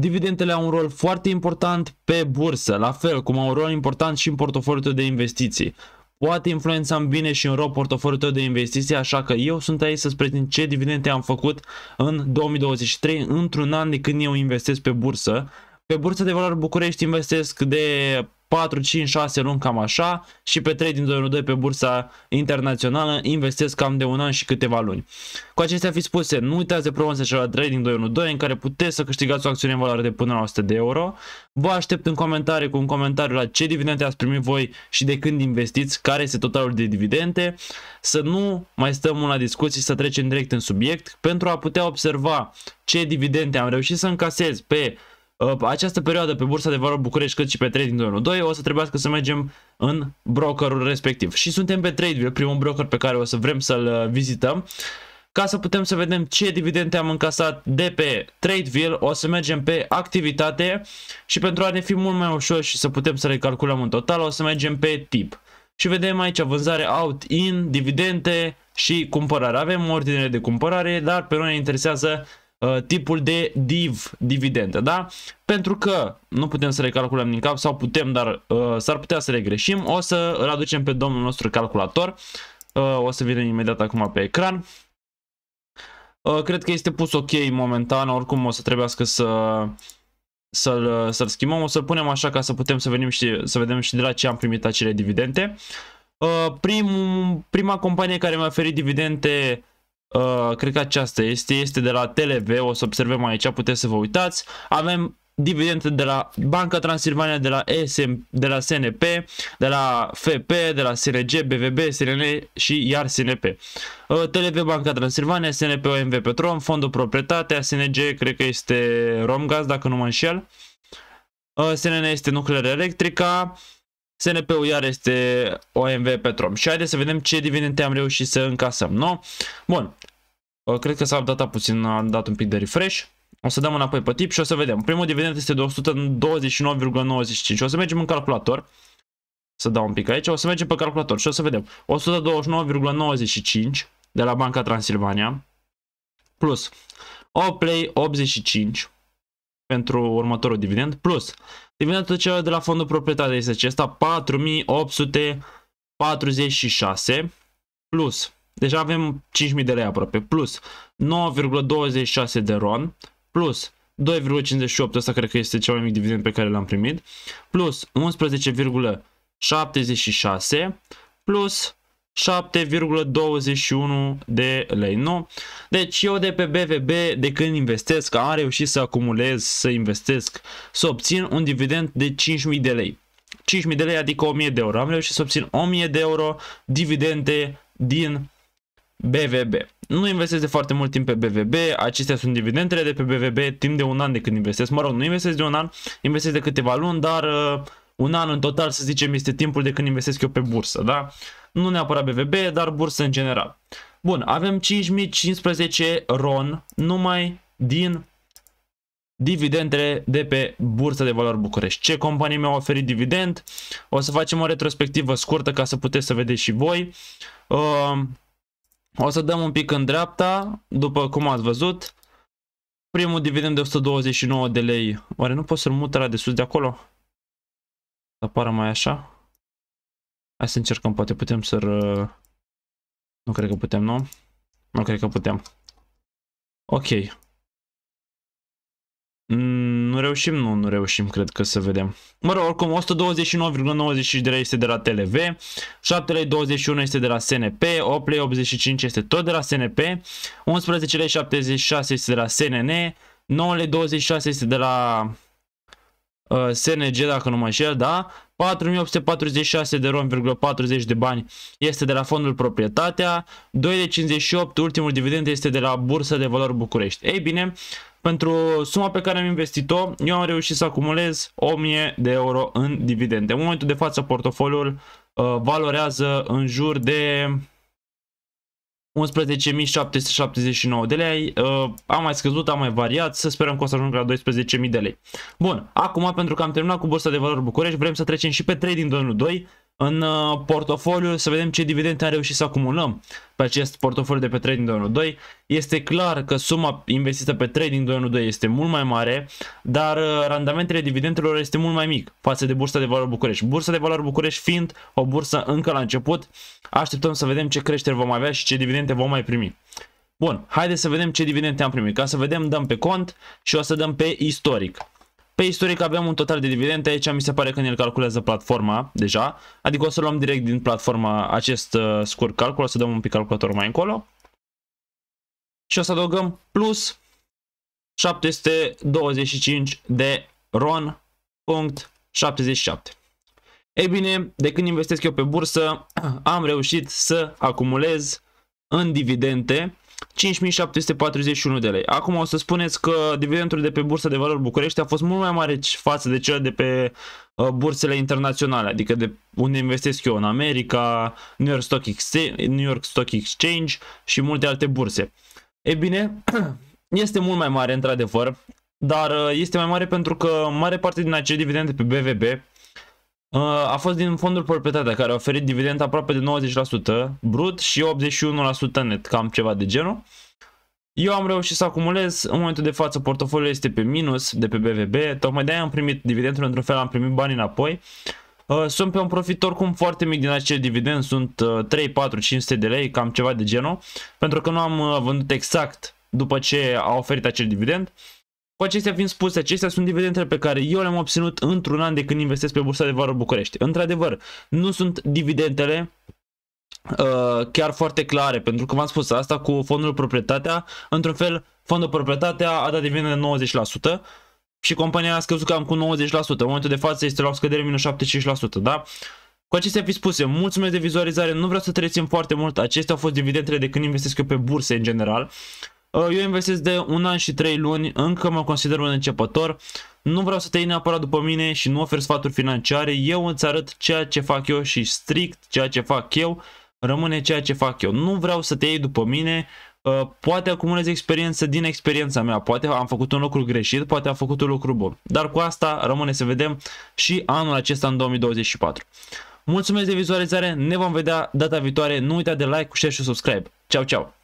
Dividendele au un rol foarte important pe bursă, la fel cum au un rol important și în portofoliul tău de investiții. Poate influența în bine și în rău portofoliul tău de investiții, așa că eu sunt aici să-ți prezint ce dividende am făcut în 2023, într-un an de când eu investesc pe bursă. Pe bursa de valori București investesc de 4, 5, 6 luni cam așa și pe 3 din 2002 pe bursa internațională investesc cam de un an și câteva luni. Cu acestea fi spuse, nu uitați de promoția special trading din 212 în care puteți să câștigați o acțiune în valoare de până la 100 de euro. Vă aștept în comentarii cu un comentariu la ce dividende ați primit voi și de când investiți, care este totalul de dividende. Să nu mai stăm la discuții, să trecem direct în subiect pentru a putea observa ce dividende am reușit să încasez pe Ă, această perioadă pe Bursa de Valori București cât și pe Trading 2 o să trebuiască să mergem în brokerul respectiv. Și suntem pe Tradeview, primul broker pe care o să vrem să-l ă, vizităm ca să putem să vedem ce dividende am încasat de pe Tradeville, o să mergem pe activitate și pentru a ne fi mult mai ușor și să putem să le calculăm în total, o să mergem pe tip. Și vedem aici vânzare out-in, dividende și cumpărare. Avem ordine de cumpărare, dar pe noi ne interesează Uh, tipul de div, dividendă, da? Pentru că nu putem să recalculăm din cap sau putem, dar uh, s-ar putea să regreșim, o să îl aducem pe domnul nostru calculator, uh, o să vină imediat acum pe ecran. Uh, cred că este pus ok momentan, oricum o să trebuiască să să-l să schimbăm, o să-l punem așa ca să putem să, venim și, să vedem și de la ce am primit acele dividende. Uh, prim, prima companie care mi-a oferit dividende Uh, cred că aceasta este, este de la TLV, o să observăm aici, puteți să vă uitați. Avem dividende de la Banca Transilvania, de la, SM, de la SNP, de la FP, de la SRG, BVB, SRN și iar SNP. Uh, TLV Banca Transilvania, SNP OMV Petrom, Fondul Proprietatea, SNG cred că este Romgaz dacă nu mă înșel. Uh, SNN este Nuclear Electrica, SNP-ul iar este OMV Petrom. Și haideți să vedem ce dividende am reușit să încasăm, nu? Bun, uh, cred că s-a updatat puțin, am dat un pic de refresh. O să dăm înapoi pe tip și o să vedem. Primul dividend este de 129,95. O să mergem în calculator. Să dau un pic aici. O să mergem pe calculator și o să vedem. 129,95 de la Banca Transilvania plus Oplay 85 pentru următorul dividend. Plus, dividendul cel de la fondul proprietate este acesta, 4846 plus, deja avem 5000 de lei aproape, plus 9,26 de RON, plus 2,58, ăsta cred că este cel mai mic dividend pe care l-am primit, plus 11,76, plus 7,21 de lei, nu? Deci eu de pe BVB, de când investesc, am reușit să acumulez, să investesc, să obțin un dividend de 5.000 de lei. 5.000 de lei, adică 1.000 de euro. Am reușit să obțin 1.000 de euro dividende din BVB. Nu investesc de foarte mult timp pe BVB, acestea sunt dividendele de pe BVB timp de un an de când investesc. Mă rog, nu investesc de un an, investesc de câteva luni, dar uh, un an în total, să zicem, este timpul de când investesc eu pe bursă, da? Uh, nu neapărat BVB, dar bursă în general. Bun, avem 5015 RON numai din dividendele de pe Bursa de Valori București. Ce companii mi-au oferit dividend? O să facem o retrospectivă scurtă ca să puteți să vedeți și voi. Um, o să dăm un pic în dreapta, după cum ați văzut. Primul dividend de 129 de lei. Oare nu pot să-l mut de sus de acolo? Să apară mai așa. Hai să încercăm, poate putem să... Nu cred că putem, nu? Nu cred că putem. Ok. Mm, nu reușim? Nu, nu reușim, cred că să vedem. Mă rog, oricum, 129,95 de lei este de la TLV, 7,21 este de la SNP, 8,85 este tot de la SNP, 11,76 este de la SNN, 9,26 este de la uh, SNG, dacă nu mă înșel, da? 4846 de ron, 40 de bani este de la fondul proprietatea, 2 de 58 ultimul dividend este de la Bursa de Valori București. Ei bine, pentru suma pe care am investit-o, eu am reușit să acumulez 1000 de euro în dividende. În momentul de față, portofoliul uh, valorează în jur de 11.779 de lei, uh, am mai scăzut, am mai variat, să sperăm că o să ajung la 12.000 de lei. Bun, acum pentru că am terminat cu bursa de valori București, vrem să trecem și pe trading 212, în uh, portofoliu să vedem ce dividende am reușit să acumulăm pe acest portofoliu de pe Trading 212. Este clar că suma investită pe Trading 212 este mult mai mare, dar uh, randamentele dividendelor este mult mai mic față de Bursa de Valori București. Bursa de Valori București fiind o bursă încă la început, așteptăm să vedem ce creștere vom avea și ce dividende vom mai primi. Bun, haideți să vedem ce dividende am primit. Ca să vedem, dăm pe cont și o să dăm pe istoric. Pe istoric avem un total de dividende, aici mi se pare că ne calculează platforma deja, adică o să luăm direct din platforma acest uh, scurt calcul, o să dăm un pic calculator mai încolo. Și o să adăugăm plus 725 de ron.77. Ei bine, de când investesc eu pe bursă, am reușit să acumulez în dividende 5741 de lei. Acum o să spuneți că dividendul de pe Bursa de Valori București a fost mult mai mare față de cel de pe uh, bursele internaționale, adică de unde investesc eu în America, New York Stock Exchange, New York Stock Exchange și multe alte burse. E bine, este mult mai mare într-adevăr, dar uh, este mai mare pentru că mare parte din acei dividende pe BVB Uh, a fost din fonduri proprietatea care a oferit dividend aproape de 90% brut și 81% net, cam ceva de genul. Eu am reușit să acumulez, în momentul de față portofoliul este pe minus de pe BVB, tocmai de-aia am primit dividendul, într-un fel am primit banii înapoi. Uh, sunt pe un profit oricum foarte mic din acel dividend, sunt 3, 4, 500 de lei, cam ceva de genul, pentru că nu am uh, vândut exact după ce a oferit acel dividend. Cu acestea fiind spuse, acestea sunt dividendele pe care eu le-am obținut într-un an de când investesc pe Bursa de Vară București. Într-adevăr, nu sunt dividendele uh, chiar foarte clare, pentru că v-am spus asta cu fondul proprietatea, într-un fel, fondul proprietatea a dat dividende de 90%, și compania a scăzut cam cu 90%. În momentul de față este la o scădere minus 75%, da? Cu acestea fi spuse, mulțumesc de vizualizare, nu vreau să trecem foarte mult, acestea au fost dividendele de când investesc eu pe burse în general. Uh, eu investesc de un an și trei luni, încă mă consider un începător, nu vreau să te iei neapărat după mine și nu ofer sfaturi financiare, eu îți arăt ceea ce fac eu și strict ceea ce fac eu, rămâne ceea ce fac eu. Nu vreau să te iei după mine, uh, poate acumulezi experiență din experiența mea, poate am făcut un lucru greșit, poate am făcut un lucru bun. Dar cu asta rămâne să vedem și anul acesta în 2024. Mulțumesc de vizualizare, ne vom vedea data viitoare, nu uita de like, share și subscribe. Ceau, ceau!